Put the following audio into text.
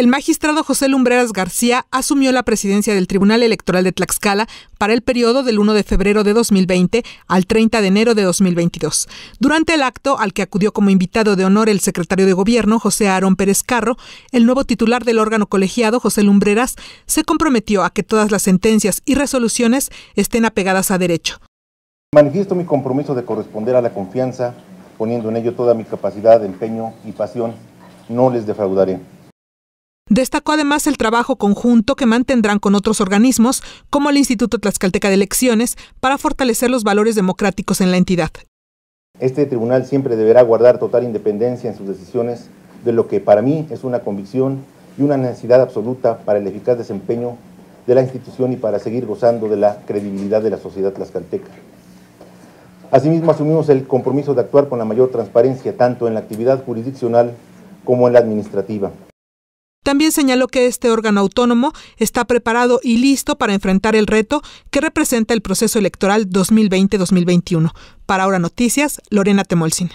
el magistrado José Lumbreras García asumió la presidencia del Tribunal Electoral de Tlaxcala para el periodo del 1 de febrero de 2020 al 30 de enero de 2022. Durante el acto, al que acudió como invitado de honor el secretario de Gobierno, José Aarón Pérez Carro, el nuevo titular del órgano colegiado, José Lumbreras, se comprometió a que todas las sentencias y resoluciones estén apegadas a derecho. Manifiesto mi compromiso de corresponder a la confianza, poniendo en ello toda mi capacidad, empeño y pasión. No les defraudaré. Destacó además el trabajo conjunto que mantendrán con otros organismos, como el Instituto Tlaxcalteca de Elecciones, para fortalecer los valores democráticos en la entidad. Este tribunal siempre deberá guardar total independencia en sus decisiones, de lo que para mí es una convicción y una necesidad absoluta para el eficaz desempeño de la institución y para seguir gozando de la credibilidad de la sociedad tlaxcalteca. Asimismo, asumimos el compromiso de actuar con la mayor transparencia tanto en la actividad jurisdiccional como en la administrativa. También señaló que este órgano autónomo está preparado y listo para enfrentar el reto que representa el proceso electoral 2020-2021. Para ahora noticias, Lorena Temolsin.